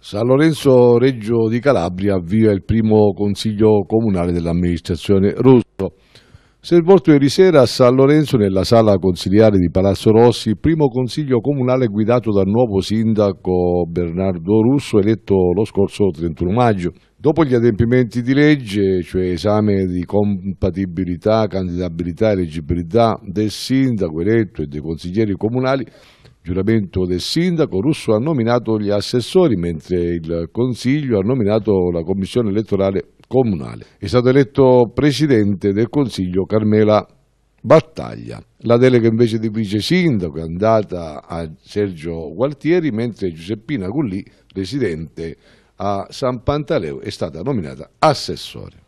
San Lorenzo Reggio di Calabria avvia il primo consiglio comunale dell'amministrazione russa. Si è svolto ieri sera a San Lorenzo nella sala consiliare di Palazzo Rossi il primo consiglio comunale guidato dal nuovo sindaco Bernardo Russo eletto lo scorso 31 maggio. Dopo gli adempimenti di legge, cioè esame di compatibilità, candidabilità e leggibilità del sindaco eletto e dei consiglieri comunali, giuramento del sindaco, Russo ha nominato gli assessori, mentre il Consiglio ha nominato la commissione elettorale comunale. È stato eletto presidente del Consiglio Carmela Battaglia. La delega invece di vice sindaco è andata a Sergio Gualtieri, mentre Giuseppina Gullì, presidente a San Pantaleo, è stata nominata assessore.